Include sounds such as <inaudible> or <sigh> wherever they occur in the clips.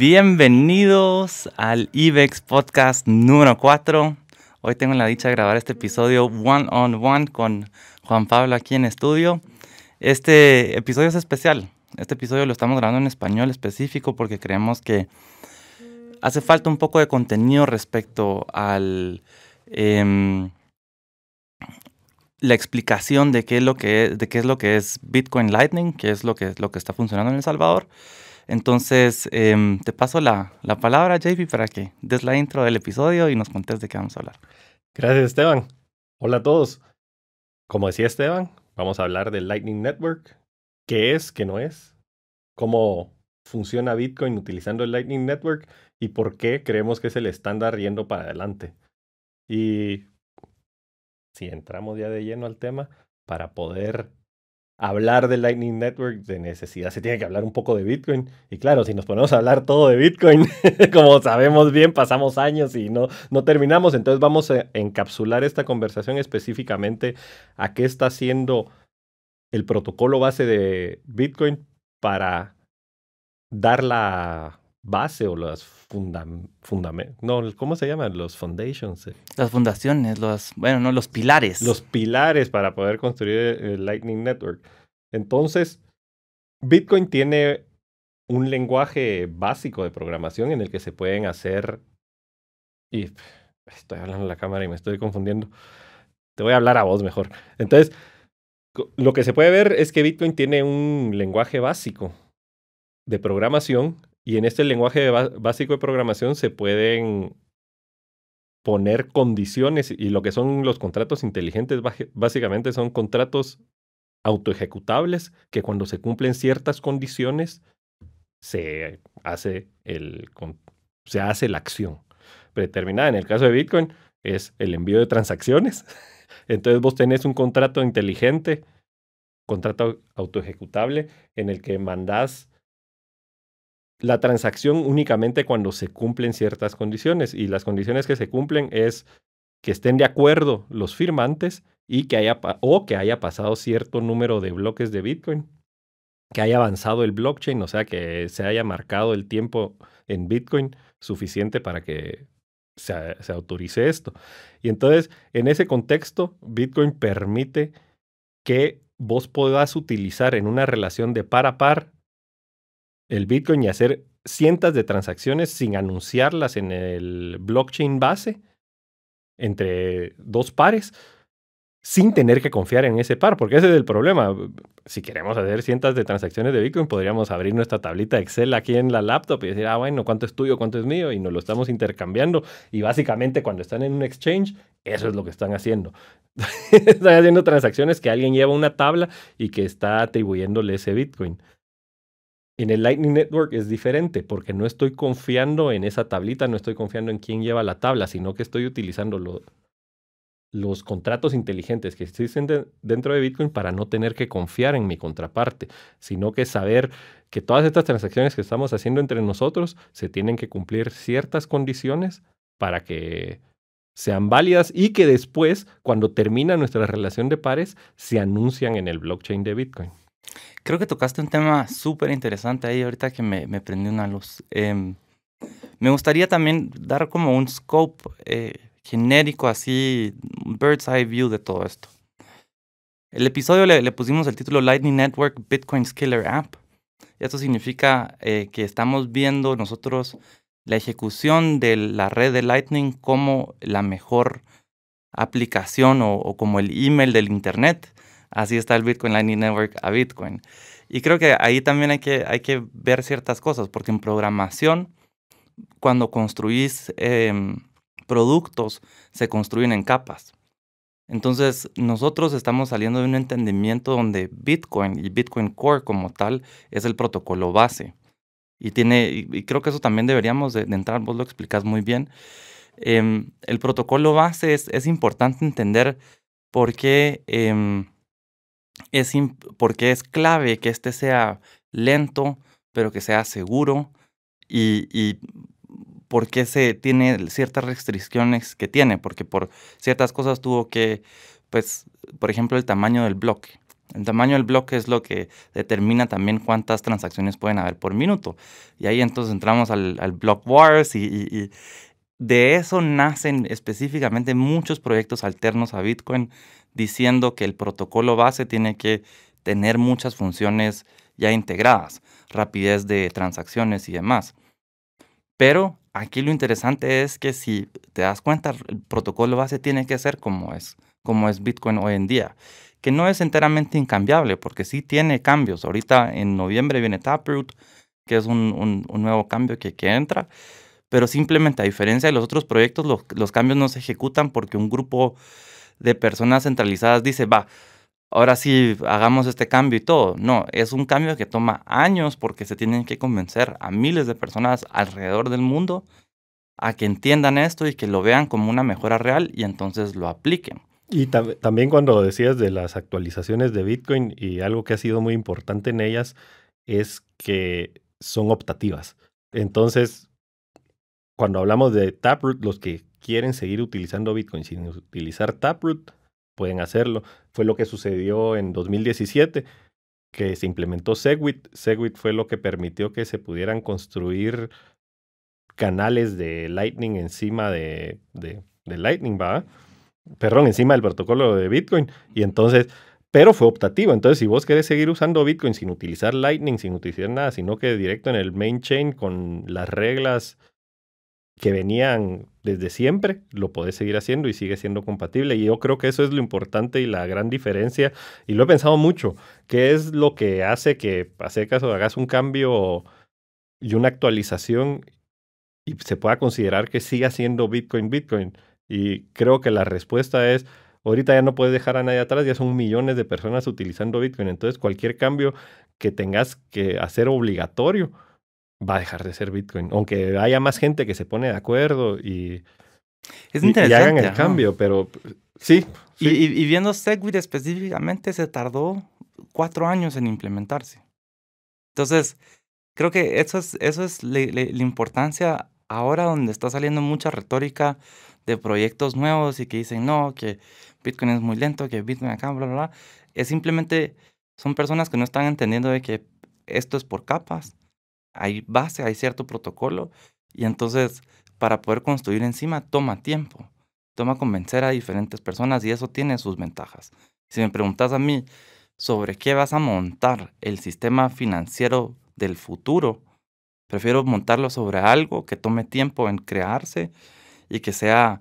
Bienvenidos al IBEX Podcast número 4. Hoy tengo la dicha de grabar este episodio one on one con Juan Pablo aquí en estudio. Este episodio es especial. Este episodio lo estamos grabando en español específico porque creemos que hace falta un poco de contenido respecto al em, la explicación de qué es lo que es, de qué es lo que es Bitcoin Lightning, qué es lo que es lo que está funcionando en El Salvador. Entonces, em, te paso la, palabra, JP, para que des la intro del episodio y nos contes de qué vamos a hablar. Gracias, Esteban. Hola a todos. Como decía Esteban, vamos a hablar del Lightning Network. ¿Qué es? ¿Qué no es? ¿Cómo funciona Bitcoin utilizando el Lightning Network? ¿Y por qué creemos que es el estándar yendo para adelante? Y si entramos ya de lleno al tema, para poder hablar de Lightning Network, de necesidad se tiene que hablar un poco de Bitcoin. Y claro, si nos ponemos a hablar todo de Bitcoin, <laughs> como sabemos bien, pasamos años y no, no terminamos. Entonces vamos a encapsular esta conversación específicamente a qué está haciendo el protocolo base de Bitcoin para dar la base o las fundamentos, no, ¿cómo se llaman? Los foundations. Eh. Las fundaciones, los, bueno, no, los pilares. Los pilares para poder construir eh, el Lightning Network. Entonces, Bitcoin tiene un lenguaje básico de programación en el que se pueden hacer, y estoy hablando en la cámara y me estoy confundiendo, te voy a hablar a vos mejor. Entonces, lo que se puede ver es que Bitcoin tiene un lenguaje básico de programación y en este lenguaje básico de programación se pueden poner condiciones y lo que son los contratos inteligentes básicamente son contratos autoejecutables que cuando se cumplen ciertas condiciones se hace, el, se hace la acción predeterminada. En el caso de Bitcoin es el envío de transacciones. <laughs> Entonces vos tenés un contrato inteligente, contrato autoejecutable en el que mandás la transacción únicamente cuando se cumplen ciertas condiciones y las condiciones que se cumplen es que estén de acuerdo los firmantes y que haya o que haya pasado cierto número de bloques de Bitcoin, que haya avanzado el blockchain, o sea, que se haya marcado el tiempo en Bitcoin suficiente para que se, se autorice esto. Y entonces, en ese contexto, Bitcoin permite que vos puedas utilizar en una relación de par a par el Bitcoin y hacer cientos de transacciones sin anunciarlas en el blockchain base entre dos pares sin tener que confiar en ese par, porque ese es el problema. Si queremos hacer cientos de transacciones de Bitcoin, podríamos abrir nuestra tablita Excel aquí en la laptop y decir, ah, bueno, ¿cuánto es tuyo, cuánto es mío? Y nos lo estamos intercambiando. Y básicamente cuando están en un exchange, eso es lo que están haciendo. <laughs> están haciendo transacciones que alguien lleva una tabla y que está atribuyéndole ese Bitcoin. En el Lightning Network es diferente porque no estoy confiando en esa tablita, no estoy confiando en quién lleva la tabla, sino que estoy utilizando los contratos inteligentes que existen dentro de Bitcoin para no tener que confiar en mi contraparte, sino que saber que todas estas transacciones que estamos haciendo entre nosotros se tienen que cumplir ciertas condiciones para que sean válidas y que después, cuando termina nuestra relación de pares, se anuncian en el blockchain de Bitcoin. Creo que tocaste un tema súper interesante ahí ahorita que me, me prendió una luz. Em, me gustaría también dar como un scope eh, genérico, así, bird's eye view de todo esto. El episodio le, pusimos el título Lightning Network Bitcoin Killer App. Esto significa eh, que estamos viendo nosotros la ejecución de la red de Lightning como la mejor aplicación o como el email del Internet así está el Bitcoin Lightning Network a Bitcoin. Y creo que ahí también hay que, hay que ver ciertas cosas, porque en programación, cuando construís em, productos, se construyen en capas. Entonces, nosotros estamos saliendo de un entendimiento donde Bitcoin y Bitcoin Core como tal es el protocolo base. Y, tiene, y creo que eso también deberíamos de, entrar, vos lo explicás muy bien. Em, el protocolo base es, es importante entender por qué em, es porque es clave que este sea lento, pero que sea seguro y, y porque se tiene ciertas restricciones que tiene, porque por ciertas cosas tuvo que, pues, por ejemplo, el tamaño del bloque. El tamaño del bloque es lo que determina también cuántas transacciones pueden haber por minuto. Y ahí entonces entramos al, al block wars y, y de eso nacen específicamente muchos proyectos alternos a Bitcoin diciendo que el protocolo base tiene que tener muchas funciones ya integradas, rapidez de transacciones y demás. Pero aquí lo interesante es que si te das cuenta, el protocolo base tiene que ser como es, como es Bitcoin hoy en día, que no es enteramente incambiable, porque sí tiene cambios. Ahorita en noviembre viene Taproot, que es un, nuevo cambio que, entra, pero simplemente a diferencia de los otros proyectos, los cambios no se ejecutan porque un grupo de personas centralizadas dice, va, ahora sí hagamos este cambio y todo. No, es un cambio que toma años porque se tienen que convencer a miles de personas alrededor del mundo a que entiendan esto y que lo vean como una mejora real y entonces lo apliquen. Y también cuando decías de las actualizaciones de Bitcoin y algo que ha sido muy importante en ellas es que son optativas. Entonces, cuando hablamos de Taproot, los que quieren seguir utilizando Bitcoin sin utilizar Taproot, pueden hacerlo. Fue lo que sucedió en 2017, que se implementó Segwit. Segwit fue lo que permitió que se pudieran construir canales de Lightning encima de, Lightning, ¿va? Perdón, encima del protocolo de Bitcoin. Y entonces, pero fue optativo. Entonces, si vos querés seguir usando Bitcoin sin utilizar Lightning, sin utilizar nada, sino que directo en el main chain con las reglas que venían desde siempre, lo podés seguir haciendo y sigue siendo compatible. Y yo creo que eso es lo importante y la gran diferencia. Y lo he pensado mucho, ¿qué es lo que hace que pase caso hagas un cambio y una actualización y se pueda considerar que siga siendo Bitcoin Bitcoin? Y creo que la respuesta es, ahorita ya no puedes dejar a nadie atrás, ya son millones de personas utilizando Bitcoin. Entonces cualquier cambio que tengas que hacer obligatorio, va a dejar de ser Bitcoin. Aunque haya más gente que se pone de acuerdo y, es interesante, hagan el cambio, pero pues, sí. Y, viendo Segwit específicamente, se tardó cuatro años en implementarse. Entonces, creo que eso es, eso es la, la importancia ahora donde está saliendo mucha retórica de proyectos nuevos y que dicen, no, que Bitcoin es muy lento, que Bitcoin acá, bla, bla, bla. Es simplemente, son personas que no están entendiendo de que esto es por capas hay base, hay cierto protocolo y entonces para poder construir encima toma tiempo, toma convencer a diferentes personas y eso tiene sus ventajas. Si me preguntas a mí sobre qué vas a montar el sistema financiero del futuro, prefiero montarlo sobre algo que tome tiempo en crearse y que sea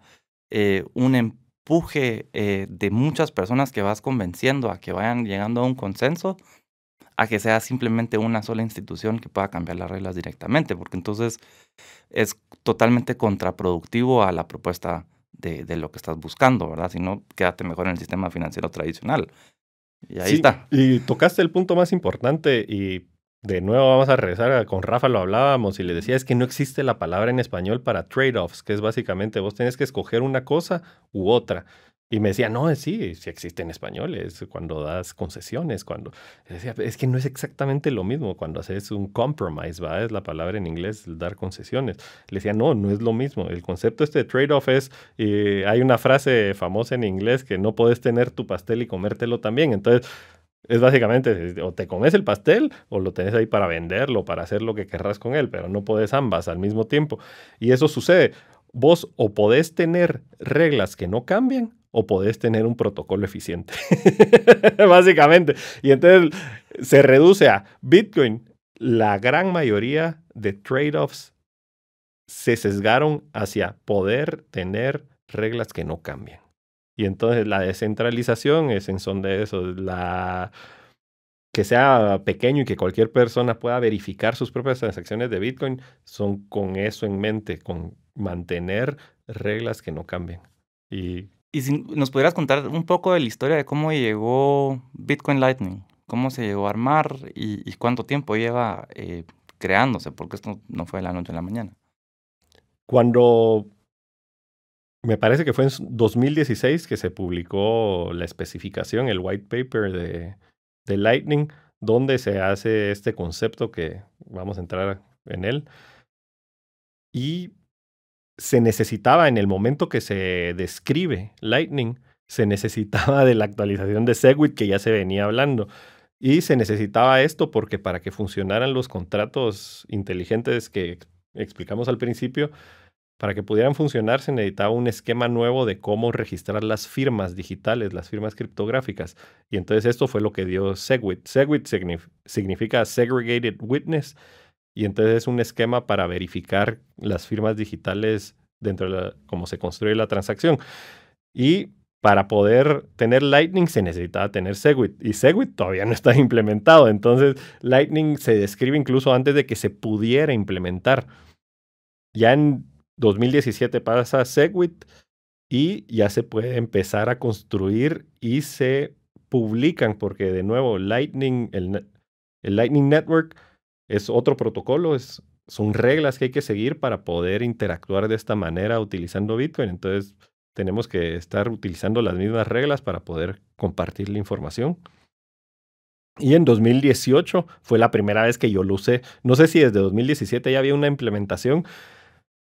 eh, un empuje eh, de muchas personas que vas convenciendo a que vayan llegando a un consenso a que sea simplemente una sola institución que pueda cambiar las reglas directamente, porque entonces es totalmente contraproductivo a la propuesta de, lo que estás buscando, ¿verdad? Si no, quédate mejor en el sistema financiero tradicional. Y ahí está. Y tocaste el punto más importante y de nuevo vamos a regresar, con Rafa lo hablábamos y le decía, es que no existe la palabra en español para trade-offs, que es básicamente vos tenés que escoger una cosa u otra. Y me decía, no, sí, sí existen españoles cuando das concesiones, cuando... Decía, es que no es exactamente lo mismo cuando haces un compromise, ¿va? Es la palabra en inglés, dar concesiones. Le decía, no, no es lo mismo. El concepto este de trade-off es, eh, hay una frase famosa en inglés que no puedes tener tu pastel y comértelo también. Entonces, es básicamente, o te comes el pastel o lo tenés ahí para venderlo, para hacer lo que querrás con él, pero no podés ambas al mismo tiempo. Y eso sucede. Vos o podés tener reglas que no cambian o podés tener un protocolo eficiente, <laughs> básicamente. Y entonces se reduce a Bitcoin. La gran mayoría de trade-offs se sesgaron hacia poder tener reglas que no cambien. Y entonces la descentralización es en son de eso, la que sea pequeño y que cualquier persona pueda verificar sus propias transacciones de Bitcoin, son con eso en mente, con mantener reglas que no cambien. Y y si nos pudieras contar un poco de la historia de cómo llegó Bitcoin Lightning, cómo se llegó a armar y, cuánto tiempo lleva eh, creándose, porque esto no fue de la noche a la mañana. Cuando me parece que fue en 2016 que se publicó la especificación, el white paper de Lightning, donde se hace este concepto que vamos a entrar en él. Y se necesitaba en el momento que se describe Lightning, se necesitaba de la actualización de Segwit que ya se venía hablando. Y se necesitaba esto porque para que funcionaran los contratos inteligentes que explicamos al principio, para que pudieran funcionar se necesitaba un esquema nuevo de cómo registrar las firmas digitales, las firmas criptográficas. Y entonces esto fue lo que dio SegWit. SegWit significa Segregated Witness y entonces es un esquema para verificar las firmas digitales dentro de cómo se construye la transacción. Y para poder tener Lightning se necesitaba tener Segwit y Segwit todavía no está <laughs> implementado. Entonces Lightning se describe incluso antes de que se pudiera implementar. Ya en 2017 pasa Segwit y ya se puede empezar a construir y se publican porque de nuevo Lightning, el Lightning Network es otro protocolo, son reglas que hay que seguir para poder interactuar de esta manera utilizando Bitcoin. Entonces, tenemos que estar utilizando las mismas reglas para poder compartir la información. Y en 2018 fue la primera vez que yo lo usé. No sé si desde 2017 ya había una implementación,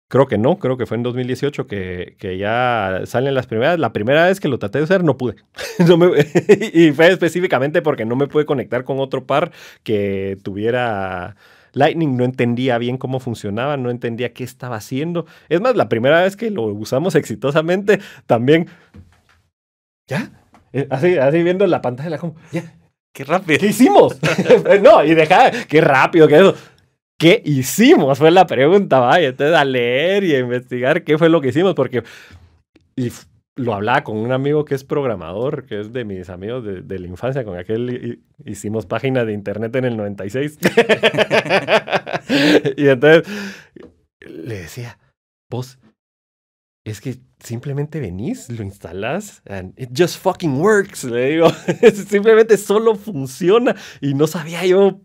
Creo que no, creo que fue en 2018 que, ya salen las primeras. La primera vez que lo traté de usar no pude. <laughs> y fue específicamente porque no me pude conectar con otro par que tuviera Lightning. No entendía bien cómo funcionaba, no entendía qué estaba haciendo. Es más, la primera vez que lo usamos exitosamente también... ¿Ya? Eh, así, viendo la pantalla, como... ¿Ya? ¡Qué rápido! ¿Qué hicimos? <laughs> no, y deja, qué rápido que eso. ¿qué hicimos? Fue la pregunta, vaya. Entonces, a leer y a investigar qué fue lo que hicimos, porque. Y lo hablaba con un amigo que es programador, que es de mis amigos de, de la infancia, con aquel hicimos página de internet en el 96. <laughs> y entonces le decía, vos, es que simplemente venís, lo instalás, and it just fucking works, le digo, <laughs> simplemente solo funciona y no sabía yo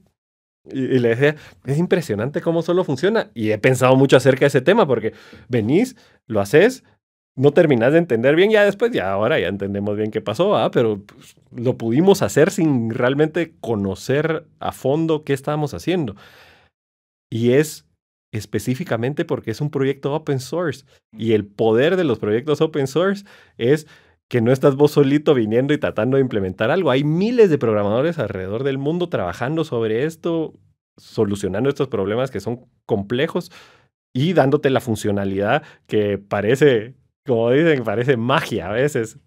y, le decía, es impresionante cómo solo funciona. Y he pensado mucho acerca de ese tema porque venís, lo haces, no terminás de entender bien, ya después, ya ahora ya entendemos bien qué pasó, ¿ah? pero pues, lo pudimos hacer sin realmente conocer a fondo qué estábamos haciendo. Y es específicamente porque es un proyecto open source y el poder de los proyectos open source es que no estás vos solito viniendo y tratando de implementar algo. Hay miles de programadores alrededor del mundo trabajando sobre esto, solucionando estos problemas que son complejos y dándote la funcionalidad que parece, como dicen, parece magia a veces.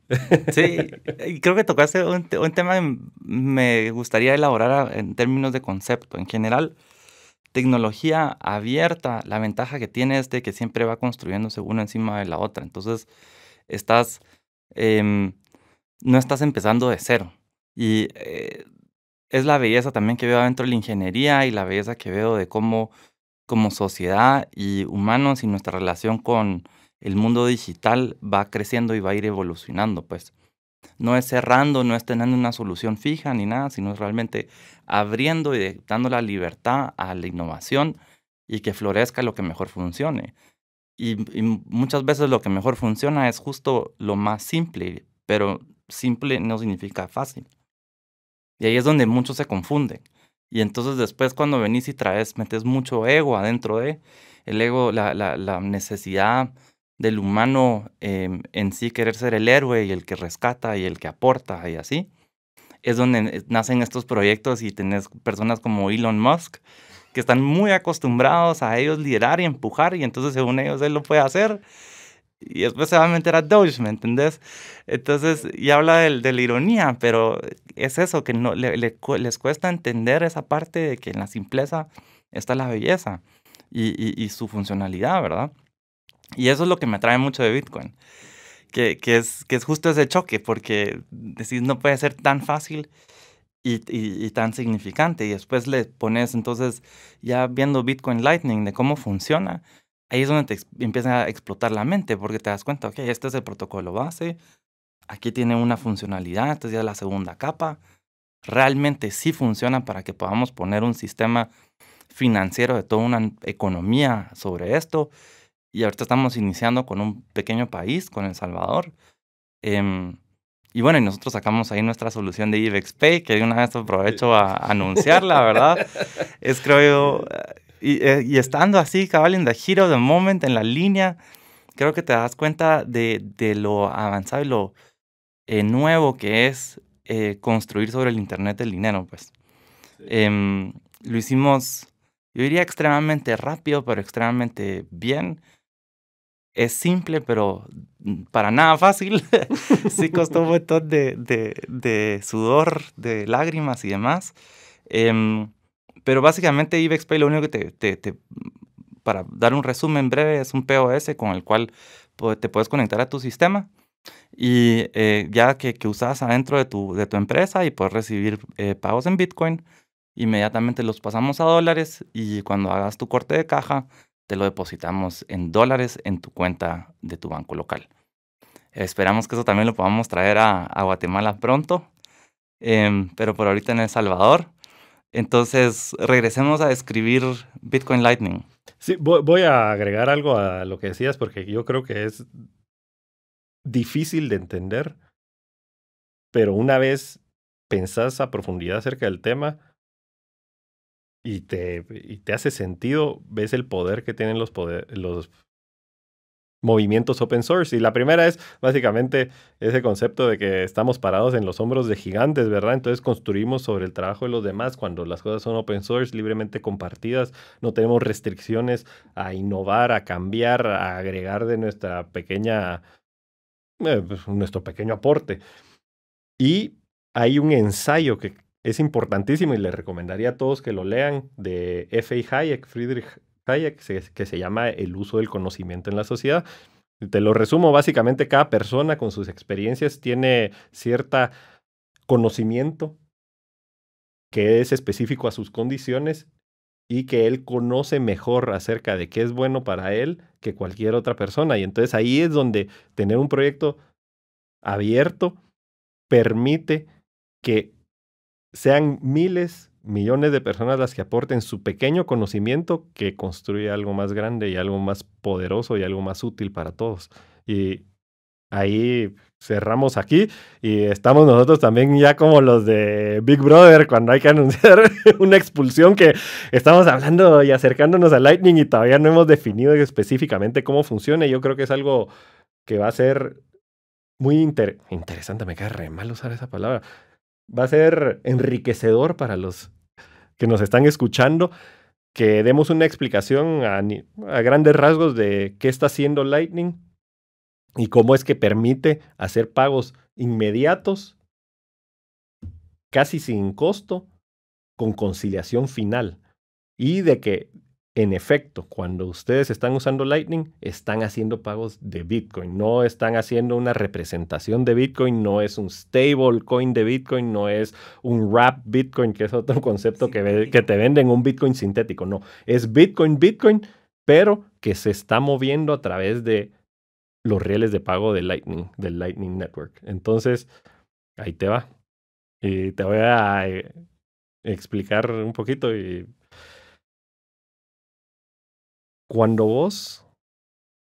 Sí, <laughs> creo que tocaste un, un tema que me gustaría elaborar en términos de concepto. En general, tecnología abierta, la ventaja que tiene es que siempre va construyéndose una encima de la otra. Entonces, estás Em, no estás empezando de cero. Y eh, es la belleza también que veo dentro de la ingeniería y la belleza que veo de cómo como sociedad y humanos y nuestra relación con el mundo digital va creciendo y va a ir evolucionando, pues. No es cerrando, no es teniendo una solución fija ni nada, sino es realmente abriendo y dando la libertad a la innovación y que florezca lo que mejor funcione. Y, muchas veces lo que mejor funciona es justo lo más simple, pero simple no significa fácil. Y ahí es donde muchos se confunden. Y entonces después cuando venís y traes, metes mucho ego adentro de el ego, la, la, necesidad del humano em, en sí querer ser el héroe y el que rescata y el que aporta y así, es donde nacen estos proyectos y tenés personas como Elon Musk, que están muy acostumbrados a ellos liderar y empujar y entonces según ellos él lo puede hacer y después se va a meter Doge, ¿me entendés? Entonces, y habla de, la ironía, pero es eso, que no, les cuesta entender esa parte de que en la simpleza está la belleza y, su funcionalidad, ¿verdad? Y eso es lo que me atrae mucho de Bitcoin, que, es, que es justo ese choque, porque decís, no puede ser tan fácil y, tan significante. Y después le pones entonces ya viendo Bitcoin Lightning de cómo funciona. Ahí es donde te empieza a explotar la mente porque te das cuenta, ok, este es el protocolo base, aquí tiene una funcionalidad, esta es ya la segunda capa. Realmente sí funciona para que podamos poner un sistema financiero de toda una economía sobre esto. Y ahorita estamos iniciando con un pequeño país, con El Salvador. Em, y bueno, y nosotros sacamos ahí nuestra solución de IBEX Pay, que de una vez aprovecho a anunciarla, ¿verdad? <laughs> es creo y, eh, y, estando así, cabal, en the giro the moment, en la línea, creo que te das cuenta de, de lo avanzado y lo eh, nuevo que es eh, construir sobre el Internet el dinero, pues. Em, lo hicimos, yo diría extremadamente rápido, pero extremadamente bien es simple, pero mm, para nada fácil. <laughs> sí costó un montón de, sudor, de lágrimas y demás. Em, pero básicamente IBEX Pay lo único que te, para dar un resumen breve, es un POS con el cual te puedes conectar a tu sistema y eh, ya que, que, usas adentro de tu, de tu empresa y puedes recibir eh, pagos en Bitcoin, inmediatamente los pasamos a dólares y cuando hagas tu corte de caja, te lo depositamos en dólares en tu cuenta de tu banco local. Esperamos que eso también lo podamos traer a, Guatemala pronto, em, pero por ahorita en El Salvador. Entonces, regresemos a describir Bitcoin Lightning. Sí, voy, voy a agregar algo a lo que decías porque yo creo que es difícil de entender, pero una vez pensás a profundidad acerca del tema, y te, te hace sentido, ves el poder que tienen los, los movimientos open source. Y la primera es básicamente ese concepto de que estamos parados en los hombros de gigantes, ¿verdad? Entonces construimos sobre el trabajo de los demás cuando las cosas son open source, libremente compartidas, no tenemos restricciones a innovar, a cambiar, a agregar de nuestra pequeña, eh, pues, nuestro pequeño aporte. Y hay un ensayo que es importantísimo y le recomendaría a todos que lo lean de F.A. Hayek, Friedrich Hayek, que se llama El uso del conocimiento en la sociedad. Te lo resumo, básicamente cada persona con sus experiencias tiene cierto conocimiento que es específico a sus condiciones y que él conoce mejor acerca de qué es bueno para él que cualquier otra persona. Y entonces ahí es donde tener un proyecto abierto permite que sean miles, millones de personas las que aporten su pequeño conocimiento que construye algo más grande y algo más poderoso y algo más útil para todos. Y ahí cerramos aquí y estamos nosotros también ya como los de Big Brother cuando hay que <laughs> anunciar una expulsión que estamos hablando y acercándonos a Lightning y todavía no hemos definido específicamente cómo funciona. Yo creo que es algo que va a ser muy interesante, me queda re mal usar esa palabra, va a ser enriquecedor para los que nos están escuchando que demos una explicación a, grandes rasgos de qué está haciendo Lightning y cómo es que permite hacer pagos inmediatos, casi sin costo, con conciliación final. Y de que en efecto, cuando ustedes están usando Lightning, están haciendo pagos de Bitcoin, no están haciendo una representación de Bitcoin, no es un stablecoin de Bitcoin, no es un wrap Bitcoin, que es otro <laughs> concepto que, que te venden un Bitcoin sintético, no, es Bitcoin, Bitcoin, pero que se está moviendo a través de los rieles de pago de Lightning, del Lightning Network. Entonces, ahí te va. Y te voy a eh, explicar un poquito y cuando vos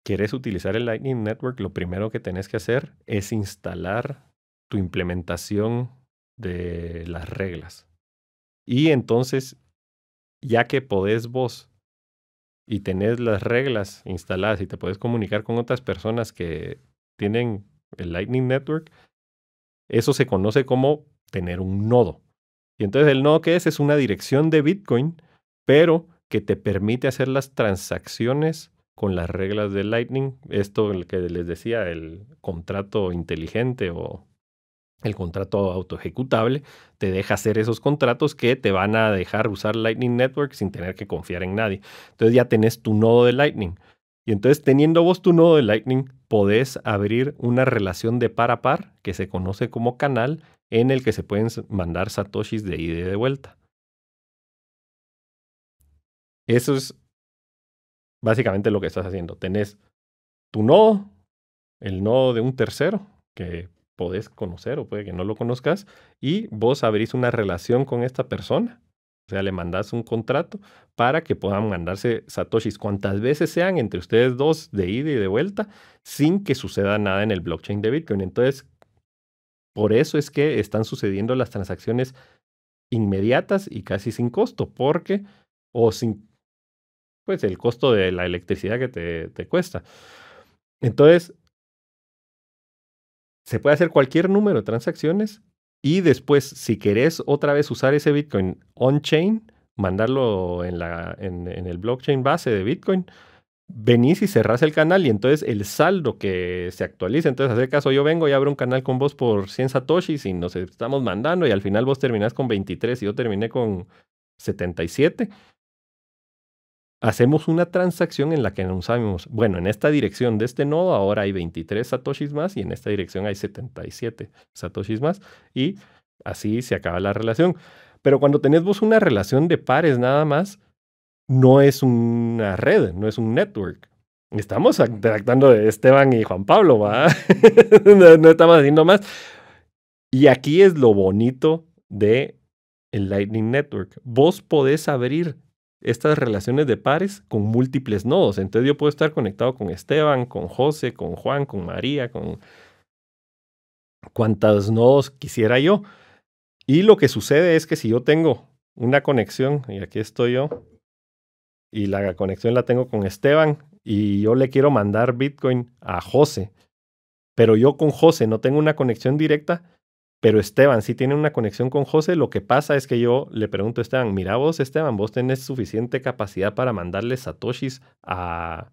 querés utilizar el Lightning Network, lo primero que tenés que hacer es instalar tu implementación de las reglas. Y entonces, ya que podés vos y tenés las reglas instaladas y te podés comunicar con otras personas que tienen el Lightning Network, eso se conoce como tener un nodo. Y entonces el nodo que es es una dirección de Bitcoin, pero que te permite hacer las transacciones con las reglas de Lightning. Esto el que les decía, el contrato inteligente o el contrato autoejecutable, te deja hacer esos contratos que te van a dejar usar Lightning Network sin tener que confiar en nadie. Entonces ya tenés tu nodo de Lightning. Y entonces teniendo vos tu nodo de Lightning, podés abrir una relación de par a par que se conoce como canal en el que se pueden mandar satoshis de ida y de vuelta. Eso es básicamente lo que estás haciendo. Tenés tu nodo, el nodo de un tercero que podés conocer o puede que no lo conozcas, y vos abrís una relación con esta persona. O sea, le mandás un contrato para que puedan mandarse satoshis cuantas veces sean entre ustedes dos de ida y de vuelta sin que suceda nada en el blockchain de Bitcoin. Entonces, por eso es que están sucediendo las transacciones inmediatas y casi sin costo, porque o sin pues el costo de la electricidad que te, te cuesta. Entonces, se puede hacer cualquier número de transacciones y después, si querés otra vez usar ese Bitcoin on-chain, mandarlo en, la, en, el blockchain base de Bitcoin, venís y cerrás el canal y entonces el saldo que se actualiza, entonces hace caso, yo vengo y abro un canal con vos por 100 satoshis y nos estamos mandando y al final vos terminás con 23 y yo terminé con 77 hacemos una transacción en la que sabemos, bueno, en esta dirección de este nodo ahora hay 23 satoshis más y en esta dirección hay 77 satoshis más y así se acaba la relación. Pero cuando tenés vos una relación de pares nada más, no es una red, no es un network. Estamos tratando de Esteban y Juan Pablo, ¿va? <laughs> no, estamos haciendo más. Y aquí es lo bonito de el Lightning Network. Vos podés abrir estas relaciones de pares con múltiples nodos. Entonces yo puedo estar conectado con Esteban, con José, con Juan, con María, con cuantos nodos quisiera yo. Y lo que sucede es que si yo tengo una conexión, y aquí estoy yo, y la conexión la tengo con Esteban, y yo le quiero mandar Bitcoin a José, pero yo con José no tengo una conexión directa, pero Esteban sí tiene una conexión con José. Lo que pasa es que yo le pregunto a Esteban, mira vos, Esteban, vos tenés suficiente capacidad para mandarle satoshis a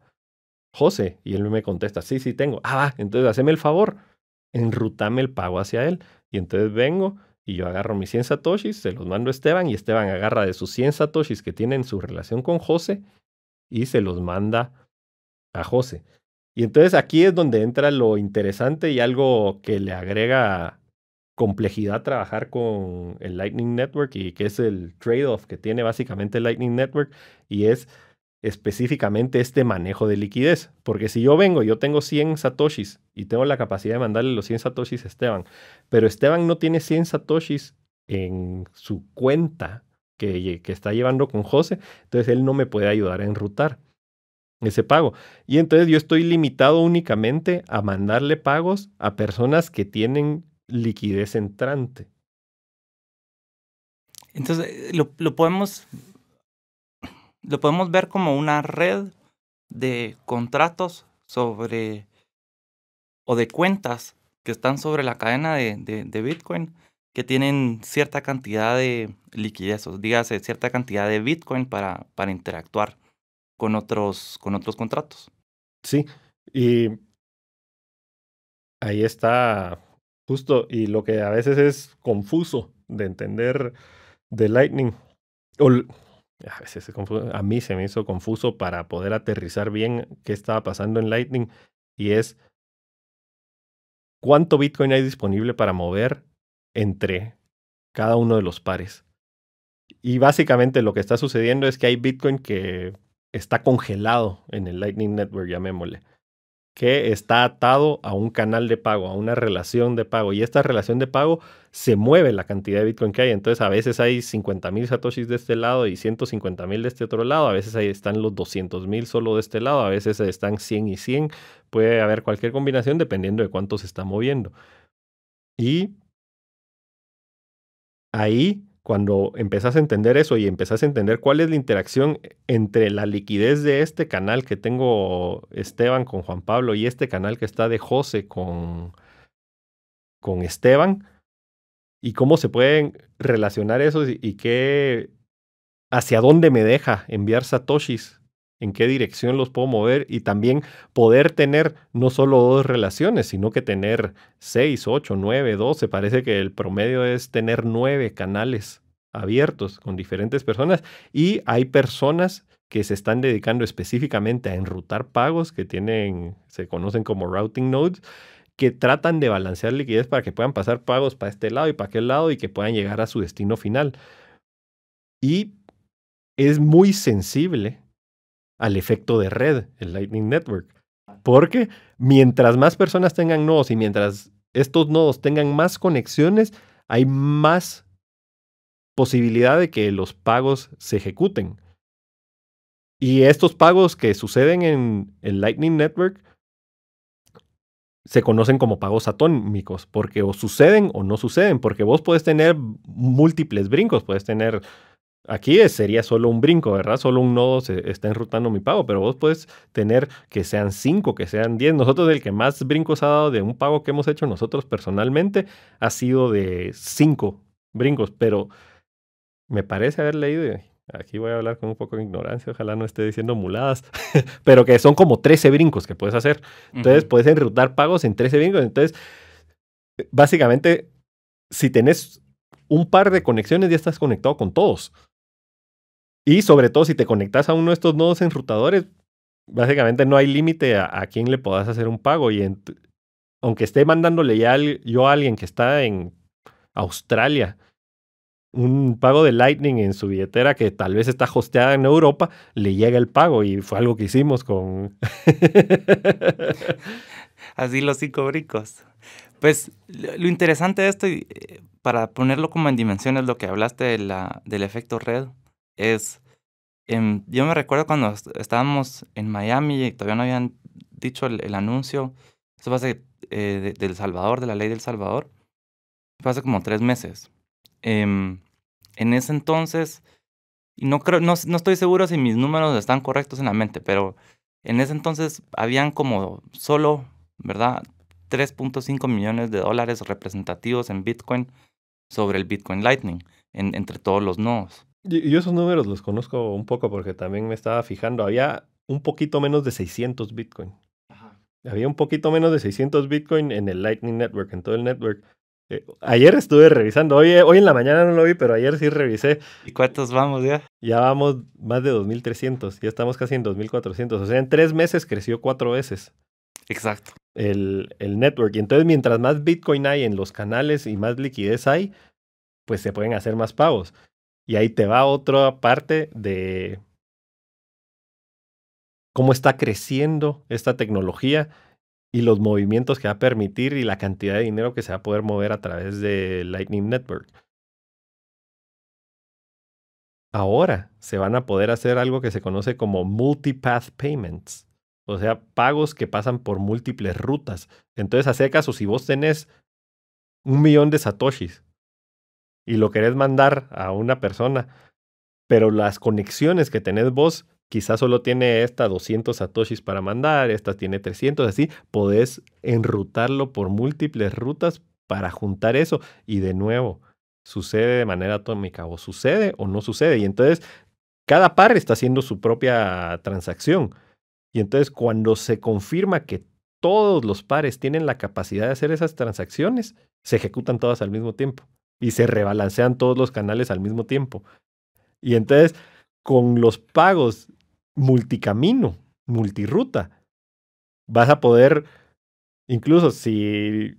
José. Y él me contesta, sí, sí tengo. Ah, entonces haceme el favor, enrutame el pago hacia él. Y entonces vengo y yo agarro mis 100 satoshis, se los mando a Esteban y Esteban agarra de sus 100 satoshis que tienen su relación con José y se los manda a José. Y entonces aquí es donde entra lo interesante y algo que le agrega complejidad trabajar con el Lightning Network y que es el trade-off que tiene básicamente el Lightning Network y es específicamente este manejo de liquidez. Porque si yo vengo, yo tengo 100 satoshis y tengo la capacidad de mandarle los 100 satoshis a Esteban, pero Esteban no tiene 100 satoshis en su cuenta que, que está llevando con José, entonces él no me puede ayudar a enrutar ese pago. Y entonces yo estoy limitado únicamente a mandarle pagos a personas que tienen liquidez entrante. Entonces, eh, lo, lo, podemos, lo podemos ver como una red de contratos sobre o de cuentas que están sobre la cadena de, Bitcoin que tienen cierta cantidad de liquidez, o dígase, cierta cantidad de Bitcoin para, para interactuar con otros, con otros contratos. Sí, y ahí está Justo, y lo que a veces es confuso de entender de Lightning, a veces a mí se me hizo confuso para poder aterrizar bien qué estaba pasando en Lightning, y es cuánto Bitcoin hay disponible para mover entre cada uno de los pares. Y básicamente lo que está sucediendo es que hay Bitcoin que está congelado en el Lightning Network, llamémosle que está atado a un canal de pago, a una relación de pago. Y esta relación de pago se mueve la cantidad de Bitcoin que hay. Entonces a veces hay 50.000 mil satoshis de este lado y 150.000 de este otro lado. A veces ahí están los 200.000 solo de este lado. A veces están 100 y 100. Puede haber cualquier combinación dependiendo de cuánto se está moviendo. Y ahí cuando empezás a entender eso y empezás a entender cuál es la interacción entre la liquidez de este canal que tengo Esteban con Juan Pablo y este canal que está de José con, con Esteban, y cómo se pueden relacionar esos y, qué, hacia dónde me deja enviar satoshis en qué dirección los puedo mover y también poder tener no solo dos relaciones, sino que tener seis, ocho, nueve, doce. Parece que el promedio es tener nueve canales abiertos con diferentes personas y hay personas que se están dedicando específicamente a enrutar pagos que tienen, se conocen como routing nodes, que tratan de balancear liquidez para que puedan pasar pagos para este lado y para aquel lado y que puedan llegar a su destino final. Y es muy sensible al efecto de red, el Lightning Network. Porque mientras más personas tengan nodos y mientras estos nodos tengan más conexiones, hay más posibilidad de que los pagos se ejecuten. Y estos pagos que suceden en el Lightning Network se conocen como pagos atómicos, porque o suceden o no suceden, porque vos puedes tener múltiples brincos, puedes tener Aquí sería solo un brinco, ¿verdad? Solo un nodo se está enrutando mi pago, pero vos puedes tener que sean cinco, que sean 10. Nosotros el que más brincos ha dado de un pago que hemos hecho nosotros personalmente ha sido de cinco brincos, pero me parece haber leído, aquí voy a hablar con un poco de ignorancia, ojalá no esté diciendo muladas, <laughs> pero que son como 13 brincos que puedes hacer. Entonces puedes enrutar pagos en 13 brincos. Entonces, básicamente, si tenés un par de conexiones, ya estás conectado con todos. Y sobre todo, si te conectas a uno de estos nodos enrutadores, básicamente no hay límite a, quién le puedas hacer un pago. Y aunque esté mandándole yo a alguien que está en Australia un pago de Lightning en su billetera que tal vez está hosteada en Europa, le llega el pago y fue algo que hicimos con... <laughs> Así los cinco Pues lo interesante de esto, eh, para ponerlo como en dimensiones, lo que hablaste de la, del efecto red, es, em, yo me recuerdo cuando estábamos en Miami y todavía no habían dicho el, anuncio, eso pasa eh, del Salvador, de la ley del Salvador, hace como tres meses. Em, en ese entonces, no, no, estoy seguro si mis números están correctos en la mente, pero en ese entonces habían como solo, ¿verdad? 3.5 millones de dólares representativos en Bitcoin sobre el Bitcoin Lightning, entre todos los nodos. Yo esos números los conozco un poco porque también me estaba fijando. Había un poquito menos de 600 Bitcoin. Había un poquito menos de 600 Bitcoin en el Lightning Network, en todo el network. Eh, ayer estuve revisando, hoy, hoy en la mañana no lo vi, pero ayer sí revisé. ¿Y cuántos vamos ya? Ya vamos más de 2.300, ya estamos casi en 2.400. O sea, en tres meses creció cuatro veces. Exacto. El, el network. Y entonces, mientras más Bitcoin hay en los canales y más liquidez hay, pues se pueden hacer más pagos. Y ahí te va otra parte de cómo está creciendo esta tecnología y los movimientos que va a permitir y la cantidad de dinero que se va a poder mover a través de Lightning Network. Ahora se van a poder hacer algo que se conoce como multipath payments, o sea, pagos que pasan por múltiples rutas. Entonces, hace caso, si vos tenés un millón de satoshis y lo querés mandar a una persona, pero las conexiones que tenés vos, quizás solo tiene esta 200 satoshis para mandar, esta tiene 300, así, podés enrutarlo por múltiples rutas para juntar eso y de nuevo sucede de manera atómica o sucede o no sucede y entonces cada par está haciendo su propia transacción y entonces cuando se confirma que todos los pares tienen la capacidad de hacer esas transacciones, se ejecutan todas al mismo tiempo y se rebalancean todos los canales al mismo tiempo. Y entonces, con los pagos multicamino, multiruta, vas a poder, incluso si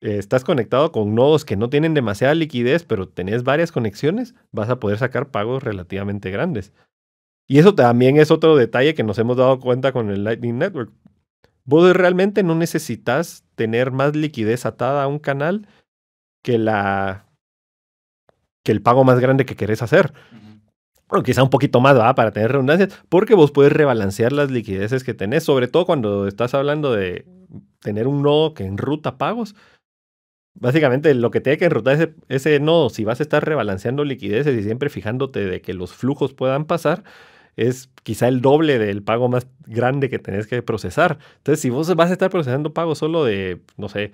estás conectado con nodos que no tienen demasiada liquidez, pero tenés varias conexiones, vas a poder sacar pagos relativamente grandes. Y eso también es otro detalle que nos hemos dado cuenta con el Lightning Network. Vos realmente no necesitas tener más liquidez atada a un canal que la que el pago más grande que querés hacer. O quizá un poquito más, va, para tener redundancia. porque vos puedes rebalancear las liquideces que tenés, sobre todo cuando estás hablando de tener un nodo que enruta pagos. Básicamente, lo que tiene que enrutar ese, ese nodo, si vas a estar rebalanceando liquideces y siempre fijándote de que los flujos puedan pasar, es quizá el doble del pago más grande que tenés que procesar. Entonces, si vos vas a estar procesando pagos solo de, no sé,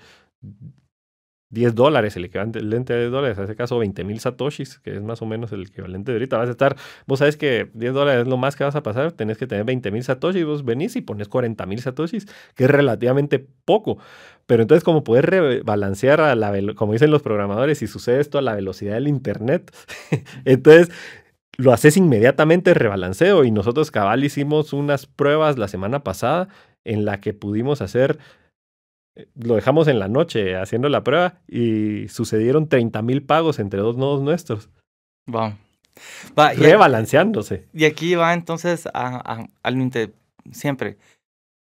10 dólares, el equivalente de 10 dólares, en ese caso 20 mil satoshis, que es más o menos el equivalente de ahorita. Vas a estar, vos sabes que 10 dólares es lo más que vas a pasar, tenés que tener 20.000 mil satoshis, vos venís y pones 40.000 mil satoshis, que es relativamente poco. Pero entonces, como puedes rebalancear, a la como dicen los programadores, si sucede esto a la velocidad del Internet, <laughs> entonces lo haces inmediatamente rebalanceo. Y nosotros, cabal, hicimos unas pruebas la semana pasada en la que pudimos hacer eh, lo dejamos en la noche haciendo la prueba y sucedieron treinta mil pagos entre dos nodos nuestros. Wow. Va, Rebalanceándose. Y aquí va entonces a, inter... siempre.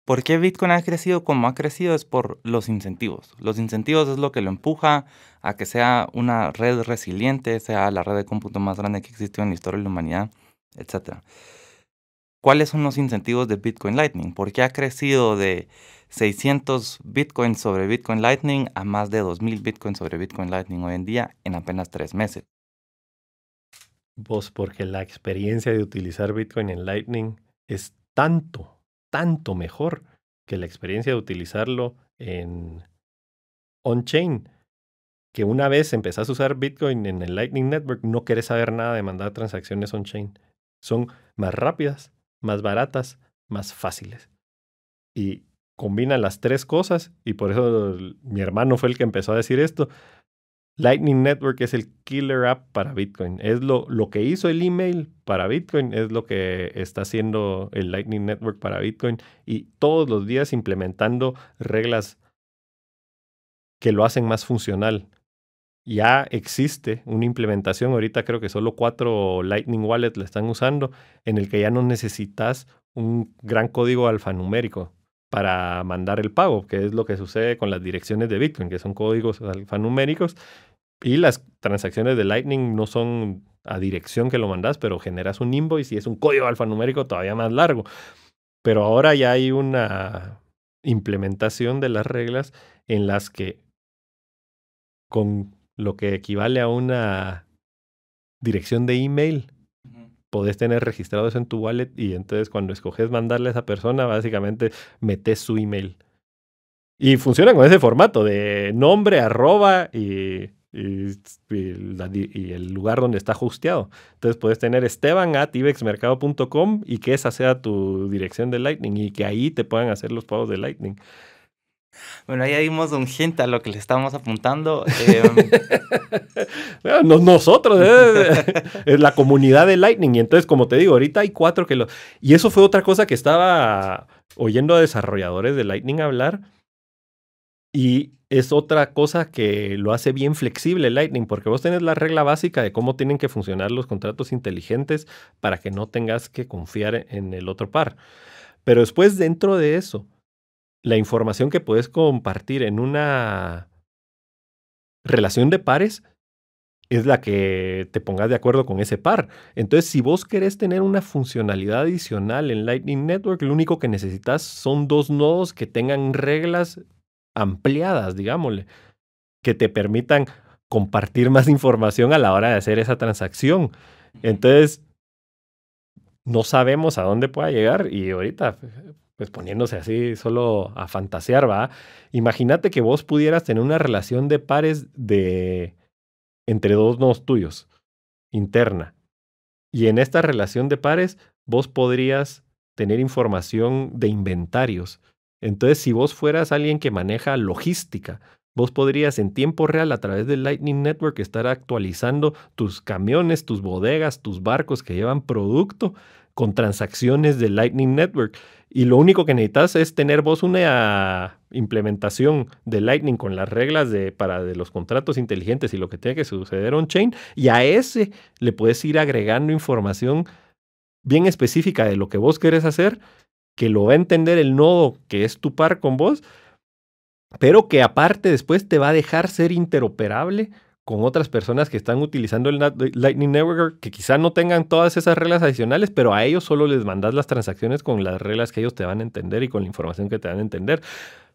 ¿Por qué Bitcoin ha crecido como ha crecido? Es por los incentivos. Los incentivos es lo que lo empuja a que sea una red resiliente, sea la red de cómputo más grande que existió en la historia de la humanidad, etcétera. ¿Cuáles son los incentivos de Bitcoin Lightning? ¿Por qué ha crecido de 600 Bitcoins sobre Bitcoin Lightning a más de 2.000 Bitcoins sobre Bitcoin Lightning hoy en día en apenas tres meses? Pues porque la experiencia de utilizar Bitcoin en Lightning es tanto, tanto mejor que la experiencia de utilizarlo en on-chain. Que una vez empezás a usar Bitcoin en el Lightning Network, no querés saber nada de mandar transacciones on-chain. Son más rápidas, más baratas, más fáciles. Y combina las tres cosas y por eso mi hermano fue el que empezó a decir esto. Lightning Network es el killer app para Bitcoin. Es lo, lo que hizo el email para Bitcoin, es lo que está haciendo el Lightning Network para Bitcoin y todos los días implementando reglas que lo hacen más funcional ya existe una implementación, ahorita creo que solo cuatro Lightning Wallet la están usando, en el que ya no necesitas un gran código alfanumérico para mandar el pago, que es lo que sucede con las direcciones de Bitcoin, que son códigos alfanuméricos, y las transacciones de Lightning no son a dirección que lo mandas, pero generas un invoice y es un código alfanumérico todavía más largo. Pero ahora ya hay una implementación de las reglas en las que con lo que equivale a una dirección de email. Podés tener registrado eso en tu wallet y entonces cuando escoges mandarle a esa persona, básicamente metes su email. Y funciona con ese formato de nombre, arroba y, y, el lugar donde está hosteado. Entonces puedes tener esteban at ibexmercado.com y que esa sea tu dirección de Lightning y que ahí te puedan hacer los pagos de Lightning. Bueno, ahí dimos un hint a lo que le estábamos apuntando. <laughs> Ah, nosotros, ¿eh? <laughs> es la comunidad de Lightning. Y entonces, como te digo, ahorita hay cuatro que lo... Y eso fue otra cosa que estaba oyendo a desarrolladores de Lightning hablar. Y es otra cosa que lo hace bien flexible Lightning, porque vos tenés la regla básica de cómo tienen que funcionar los contratos inteligentes para que no tengas que confiar en el otro par. Pero después dentro de eso, la información que puedes compartir en una relación de pares es la que te pongas de acuerdo con ese par. Entonces, si vos querés tener una funcionalidad adicional en Lightning Network, lo único que necesitas son dos nodos que tengan reglas ampliadas, digámosle, que te permitan compartir más información a la hora de hacer esa transacción. Entonces, no sabemos a dónde pueda llegar y ahorita pues poniéndose así solo a fantasear, va. Imagínate que vos pudieras tener una relación de pares de entre dos nodos tuyos, interna. Y en esta relación de pares, vos podrías tener información de inventarios. Entonces, si vos fueras alguien que maneja logística, vos podrías en tiempo real a través del Lightning Network estar actualizando tus camiones, tus bodegas, tus barcos que llevan producto con transacciones de Lightning Network. Y lo único que necesitas es tener vos una implementación de Lightning con las reglas de, para de los contratos inteligentes y lo que tiene que suceder on-chain. Y a ese le puedes ir agregando información bien específica de lo que vos querés hacer, que lo va a entender el nodo que es tu par con vos, pero que aparte después te va a dejar ser interoperable con otras personas que están utilizando el Lightning Network, que quizá no tengan todas esas reglas adicionales, pero a ellos solo les mandas las transacciones con las reglas que ellos te van a entender y con la información que te van a entender.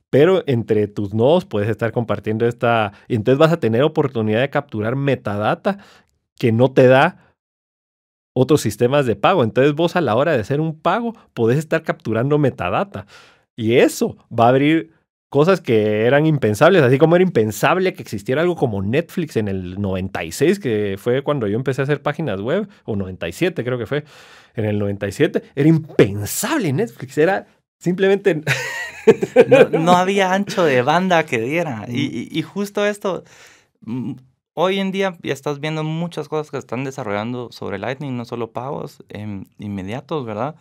Pero entre tus nodos puedes estar compartiendo esta, y entonces vas a tener oportunidad de capturar metadata que no te da otros sistemas de pago. Entonces vos a la hora de hacer un pago podés estar capturando metadata. Y eso va a abrir cosas que eran impensables, así como era impensable que existiera algo como Netflix en el 96, que fue cuando yo empecé a hacer páginas web, o 97 creo que fue, en el 97, era impensable Netflix, era simplemente... <laughs> no, había ancho de banda que diera. Y, justo esto, mm, hoy en día ya estás viendo muchas cosas que están desarrollando sobre Lightning, no solo pagos em, inmediatos, ¿verdad?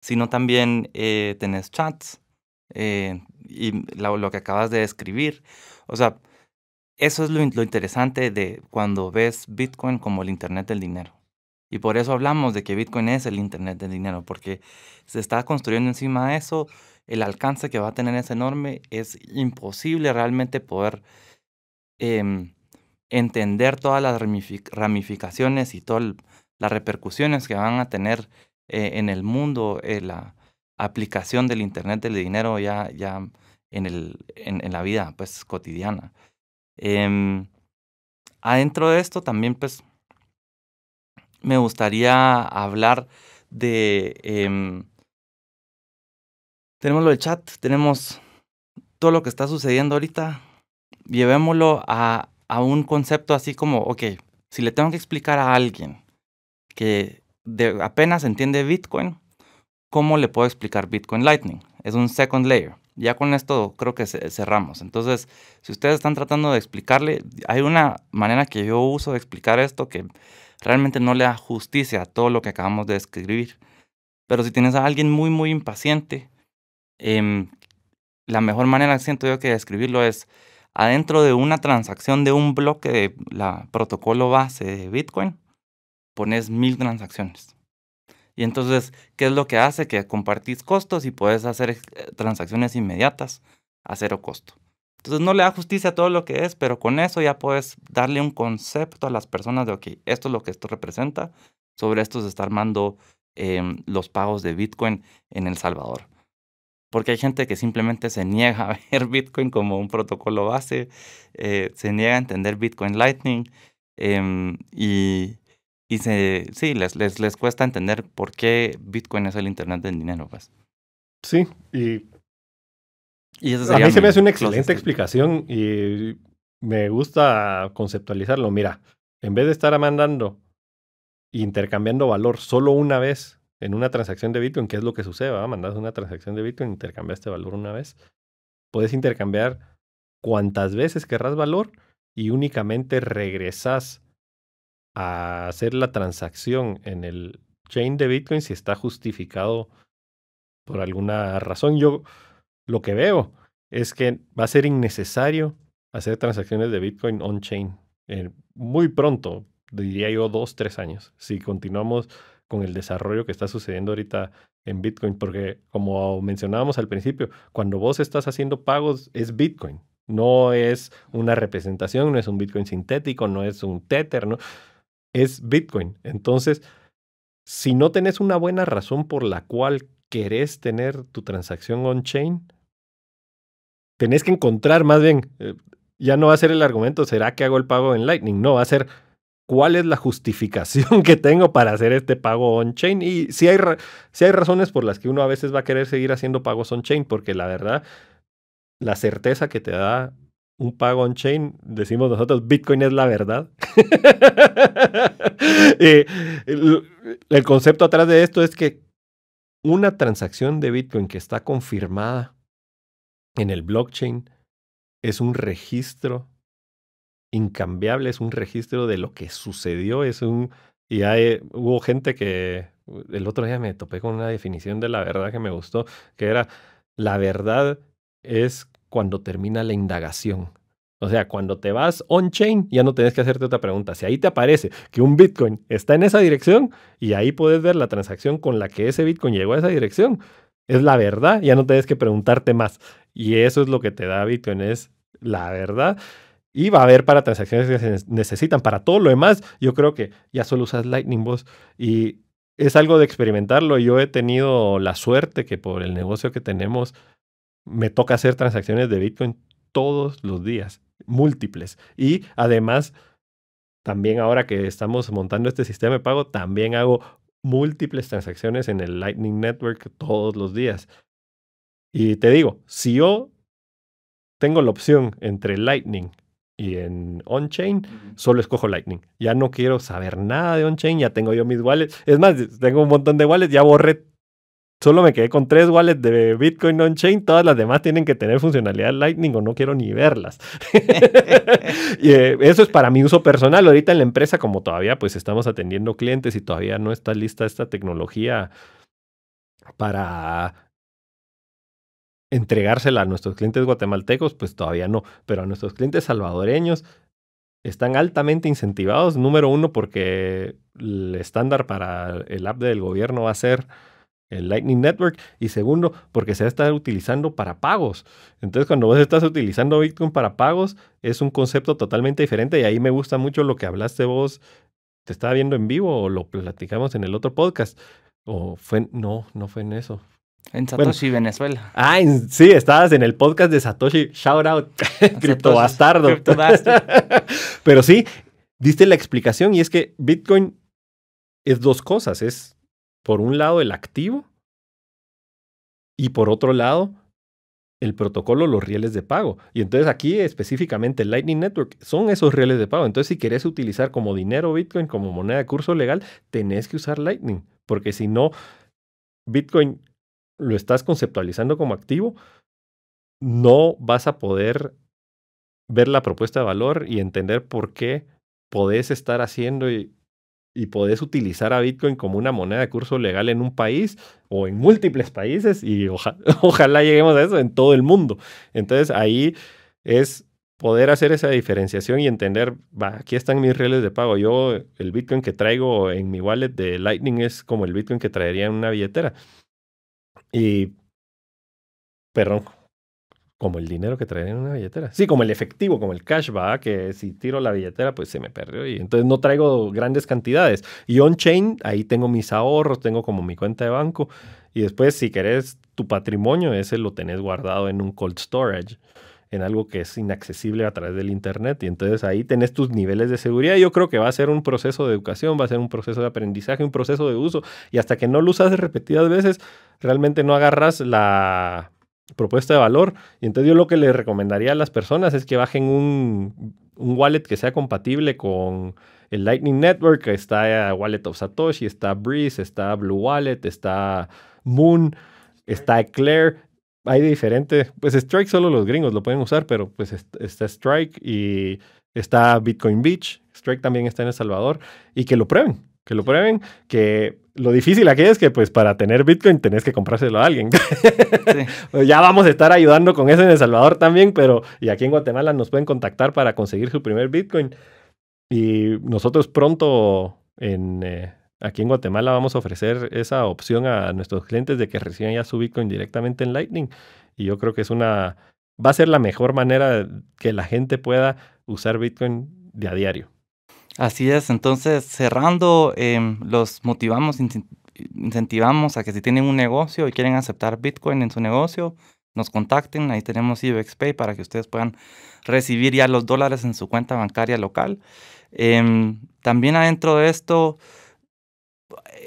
Sino también eh, tenés chats eh, y lo, que acabas de describir. O sea, eso es lo, interesante de cuando ves Bitcoin como el Internet del dinero. Y por eso hablamos de que Bitcoin es el Internet del dinero, porque se está construyendo encima de eso, el alcance que va a tener es enorme, es imposible realmente poder em, entender todas las ramificaciones y todas las repercusiones que van a tener eh, en el mundo eh, la, aplicación del Internet del dinero ya, ya en, el, en, la vida pues, cotidiana. Em, adentro de esto también pues, me gustaría hablar de... Em, tenemos lo del chat, tenemos todo lo que está sucediendo ahorita, llevémoslo a, a un concepto así como, ok, si le tengo que explicar a alguien que apenas entiende Bitcoin, ¿cómo le puedo explicar Bitcoin Lightning? Es un second layer. Ya con esto creo que cerramos. Entonces, si ustedes están tratando de explicarle, hay una manera que yo uso de explicar esto que realmente no le da justicia a todo lo que acabamos de escribir. Pero si tienes a alguien muy, muy impaciente, em, la mejor manera, siento yo, que describirlo es adentro de una transacción de un bloque de la protocolo base de Bitcoin, pones mil transacciones. Y entonces, ¿qué es lo que hace? Que compartís costos y puedes hacer eh, transacciones inmediatas a cero costo. Entonces no le da justicia a todo lo que es, pero con eso ya puedes darle un concepto a las personas de, ok, esto es lo que esto representa, sobre esto se está armando em, los pagos de Bitcoin en El Salvador. Porque hay gente que simplemente se niega a <laughs> ver Bitcoin como un protocolo base, eh, se niega a entender Bitcoin Lightning em, y, y se, sí, les, cuesta entender por qué Bitcoin es el Internet del dinero, pues. Sí, y, y a mí se me hace una excelente explicación y me gusta conceptualizarlo. Mira, en vez de estar mandando e intercambiando valor solo una vez en una transacción de Bitcoin, ¿qué es lo que sucede? ¿va? Mandas una transacción de Bitcoin, intercambiaste valor una vez. Puedes intercambiar cuantas veces querrás valor y únicamente regresas a hacer la transacción en el chain de Bitcoin si está justificado por alguna razón. Yo lo que veo es que va a ser innecesario hacer transacciones de Bitcoin on-chain eh, muy pronto, diría yo dos, tres años, si continuamos con el desarrollo que está sucediendo ahorita en Bitcoin, porque como mencionábamos al principio, cuando vos estás haciendo pagos es Bitcoin, no es una representación, no es un Bitcoin sintético, no es un Tether, ¿no? es Bitcoin. Entonces, si no tenés una buena razón por la cual querés tener tu transacción on-chain, tenés que encontrar más bien, eh, ya no va a ser el argumento, ¿será que hago el pago en Lightning? No, va a ser cuál es la justificación <laughs> que tengo para hacer este pago on-chain. Y si hay, si hay razones por las que uno a veces va a querer seguir haciendo pagos on-chain, porque la verdad, la certeza que te da un pago on-chain, decimos nosotros, Bitcoin es la verdad. <laughs> el, concepto atrás de esto es que una transacción de Bitcoin que está confirmada en el blockchain es un registro incambiable, es un registro de lo que sucedió, es un... Y hubo gente que el otro día me topé con una definición de la verdad que me gustó, que era, la verdad es cuando termina la indagación. O sea, cuando te vas on-chain, ya no tienes que hacerte otra pregunta. Si ahí te aparece que un Bitcoin está en esa dirección y ahí puedes ver la transacción con la que ese Bitcoin llegó a esa dirección, es la verdad, ya no tienes que preguntarte más. Y eso es lo que te da Bitcoin, es la verdad. Y va a haber para transacciones que se necesitan. Para todo lo demás, yo creo que ya solo usas Lightning Boss. Y es algo de experimentarlo. Yo he tenido la suerte que por el negocio que tenemos me toca hacer transacciones de Bitcoin todos los días, múltiples. Y además, también ahora que estamos montando este sistema de pago, también hago múltiples transacciones en el Lightning Network todos los días. Y te digo, si yo tengo la opción entre Lightning y en on-chain, solo escojo Lightning. Ya no quiero saber nada de on-chain, ya tengo yo mis wallets. Es más, tengo un montón de wallets, ya borré solo me quedé con tres wallets de Bitcoin on-chain, todas las demás tienen que tener funcionalidad Lightning o no quiero ni verlas. <laughs> Eh, eso es para mi uso personal. Ahorita en la empresa, como todavía pues estamos atendiendo clientes y todavía no está lista esta tecnología para entregársela a nuestros clientes guatemaltecos, pues todavía no, pero a nuestros clientes salvadoreños están altamente incentivados. Número uno, porque el estándar para el app del gobierno va a ser el Lightning Network y segundo, porque se va a estar utilizando para pagos. Entonces, cuando vos estás utilizando Bitcoin para pagos, es un concepto totalmente diferente y ahí me gusta mucho lo que hablaste vos. Te estaba viendo en vivo o lo platicamos en el otro podcast. O fue, no, no fue en eso. En Satoshi, Venezuela. Ah, sí, estabas en el podcast de Satoshi. Shout out, <laughs> Cripto Bastardo. <laughs> Pero sí, diste la explicación y es que Bitcoin es dos cosas. Es por un lado el activo y por otro lado el protocolo, los rieles de pago. Y entonces aquí específicamente Lightning Network son esos rieles de pago. Entonces si querés utilizar como dinero Bitcoin, como moneda de curso legal, tenés que usar Lightning, porque si no, Bitcoin lo estás conceptualizando como activo, no vas a poder ver la propuesta de valor y entender por qué podés estar haciendo y y podés utilizar a Bitcoin como una moneda de curso legal en un país o en múltiples países y <laughs> ojalá lleguemos a eso en todo el mundo. Entonces ahí es poder hacer esa diferenciación y entender, aquí están mis reales de pago. Yo el Bitcoin que traigo en mi wallet de Lightning es como el Bitcoin que traería en una billetera. Y, perdón, como el dinero que traen en una billetera. Sí, como el efectivo, como el cash, va, que si tiro la billetera, pues se me perdió. Y entonces no traigo grandes cantidades. Y on-chain, ahí tengo mis ahorros, tengo como mi cuenta de banco. Y después, si querés tu patrimonio, ese lo tenés guardado en un cold storage en algo que es inaccesible a través del Internet. Y entonces ahí tenés tus niveles de seguridad. Yo creo que va a ser un proceso de educación, va a ser un proceso de aprendizaje, un proceso de uso. Y hasta que no lo usas repetidas veces, realmente no agarras la, propuesta de valor. Y entonces yo lo que les recomendaría a las personas es que bajen un, wallet que sea compatible con el Lightning Network. Está eh, Wallet of Satoshi, está Breeze, está Blue Wallet, está Moon, está Eclair. Hay diferentes, pues Strike solo los gringos lo pueden usar, pero pues está Strike y está Bitcoin Beach. Strike también está en El Salvador y que lo prueben que lo prueben, que lo difícil aquí es que pues para tener Bitcoin tenés que comprárselo a alguien. <laughs> ya vamos a estar ayudando con eso en El Salvador también, pero y aquí en Guatemala nos pueden contactar para conseguir su primer Bitcoin. Y nosotros pronto en, eh, aquí en Guatemala vamos a ofrecer esa opción a nuestros clientes de que reciban ya su Bitcoin directamente en Lightning. Y yo creo que es una, va a ser la mejor manera que la gente pueda usar Bitcoin de a diario. Así es, entonces cerrando, em, los motivamos, incentivamos a que si tienen un negocio y quieren aceptar Bitcoin en su negocio, nos contacten, ahí tenemos IBEX Pay para que ustedes puedan recibir ya los dólares en su cuenta bancaria local. Em, también adentro de esto,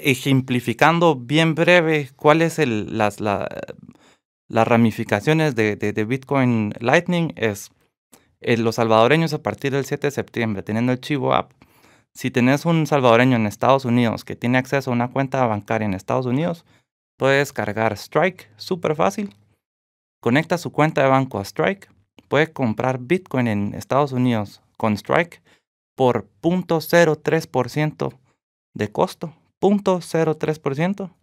ejemplificando bien breve cuáles son las, las ramificaciones de, Bitcoin Lightning es eh, los salvadoreños a partir del 7 de septiembre, teniendo el Chivo App, si tenés un salvadoreño en Estados Unidos que tiene acceso a una cuenta bancaria en Estados Unidos, puedes cargar Strike súper fácil. Conecta su cuenta de banco a Strike. Puede comprar Bitcoin en Estados Unidos con Strike por 0.03% de costo. 0.03%.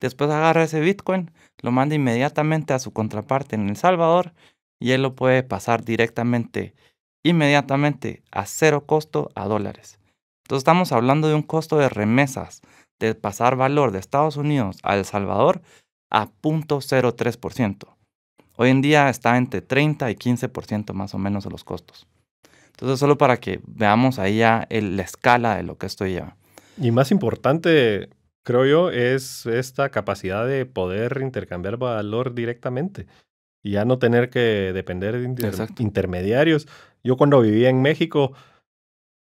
Después agarra ese Bitcoin, lo manda inmediatamente a su contraparte en El Salvador y él lo puede pasar directamente, inmediatamente a cero costo a dólares. Entonces estamos hablando de un costo de remesas, de pasar valor de Estados Unidos a El Salvador a 0.03%. Hoy en día está entre 30 y 15% más o menos de los costos. Entonces, solo para que veamos ahí ya la escala de lo que esto lleva. Y más importante, creo yo, es esta capacidad de poder intercambiar valor directamente y ya no tener que depender de intermediarios. Yo cuando vivía en México,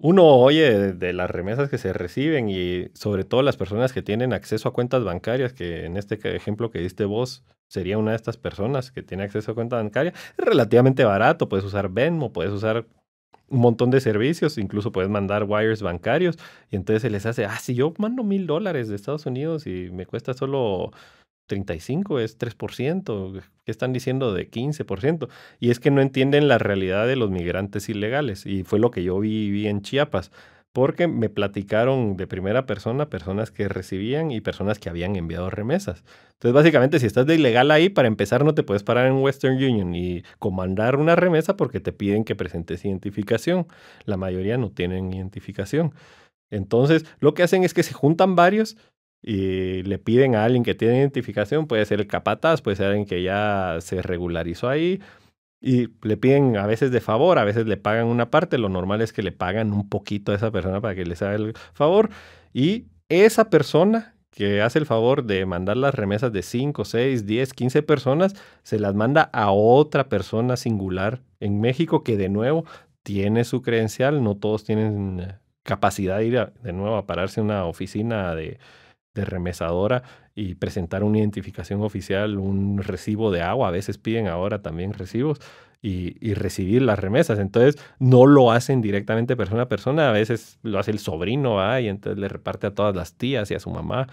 uno oye de las remesas que se reciben y sobre todo las personas que tienen acceso a cuentas bancarias, que en este ejemplo que diste vos sería una de estas personas que tiene acceso a cuenta bancaria, es relativamente barato, puedes usar Venmo, puedes usar un montón de servicios, incluso puedes mandar wires bancarios y entonces se les hace, ah, si yo mando mil dólares de Estados Unidos y me cuesta solo 35 es 3%, ¿qué están diciendo de 15%? Y es que no entienden la realidad de los migrantes ilegales y fue lo que yo viví en Chiapas, porque me platicaron de primera persona personas que recibían y personas que habían enviado remesas. Entonces, básicamente, si estás de ilegal ahí, para empezar no te puedes parar en Western Union y comandar una remesa porque te piden que presentes identificación. La mayoría no tienen identificación. Entonces, lo que hacen es que se juntan varios, y le piden a alguien que tiene identificación, puede ser el capataz, puede ser alguien que ya se regularizó ahí, y le piden a veces de favor, a veces le pagan una parte, lo normal es que le pagan un poquito a esa persona para que les haga el favor, y esa persona que hace el favor de mandar las remesas de 5, 6, 10, 15 personas, se las manda a otra persona singular en México que de nuevo tiene su credencial, no todos tienen capacidad de ir de nuevo a pararse en una oficina de, de remesadora y presentar una identificación oficial, un recibo de agua, a veces piden ahora también recibos y, recibir las remesas. Entonces no lo hacen directamente persona a persona, a veces lo hace el sobrino y entonces le reparte a todas las tías y a su mamá.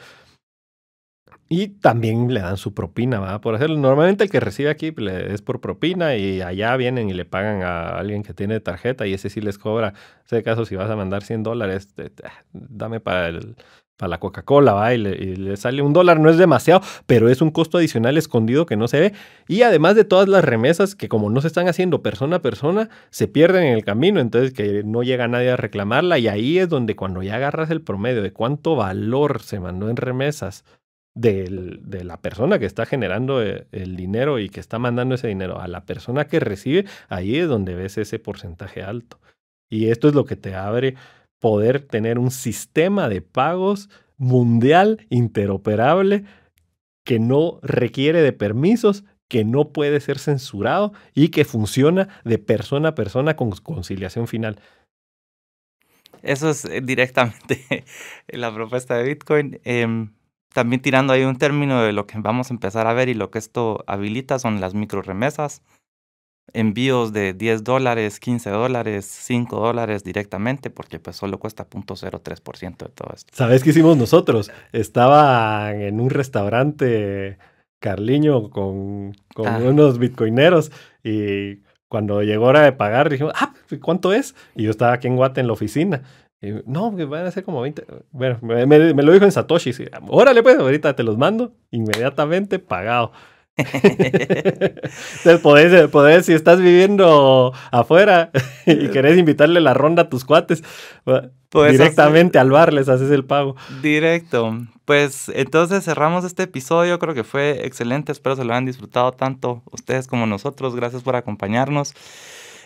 Y también le dan su propina, va Por hacerlo. Normalmente el que recibe aquí pues, es por propina y allá vienen y le pagan a alguien que tiene tarjeta y ese sí les cobra. En ese caso, si vas a mandar 100 dólares, dame para el, para la Coca-Cola, ¿va? Y le, sale un dólar, no es demasiado, pero es un costo adicional escondido que no se ve. Y además de todas las remesas que como no se están haciendo persona a persona, se pierden en el camino, entonces que no llega nadie a reclamarla y ahí es donde cuando ya agarras el promedio de cuánto valor se mandó en remesas de la persona que está generando eh, el dinero y que está mandando ese dinero a la persona que recibe, ahí es donde ves ese porcentaje alto. Y esto es lo que te abre poder tener un sistema de pagos mundial interoperable que no requiere de permisos, que no puede ser censurado y que funciona de persona a persona con conciliación final. Eso es eh, directamente <laughs> la propuesta de Bitcoin. Em, también tirando ahí un término de lo que vamos a empezar a ver y lo que esto habilita son las microremesas envíos de 10 dólares, 15 dólares, 5 dólares directamente, porque pues solo cuesta 0.03% de todo esto. ¿Sabes qué hicimos nosotros? Estaba en un restaurante Carliño con, con ah. unos bitcoineros y cuando llegó hora de pagar dijimos, ah, ¿cuánto es? Y yo estaba aquí en Guate en la oficina. no, que van a ser como 20. Bueno, me, lo dijo en Satoshi. Sí. Órale, pues, ahorita te los mando. Inmediatamente pagado. <laughs> Entonces podés, si estás viviendo afuera <laughs> y eh, querés invitarle la ronda a tus cuates, pues directamente al bar les haces el pago. Directo. Pues entonces cerramos este episodio, creo que fue excelente, espero se lo hayan disfrutado tanto ustedes como nosotros, gracias por acompañarnos.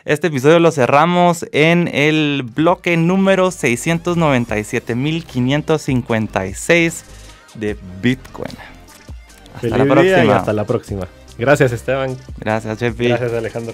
Este episodio lo cerramos en el bloque número 697.556 de Bitcoin. Hasta la próxima. la próxima. Gracias, Esteban. Gracias, Chepi. Gracias, Alejandro.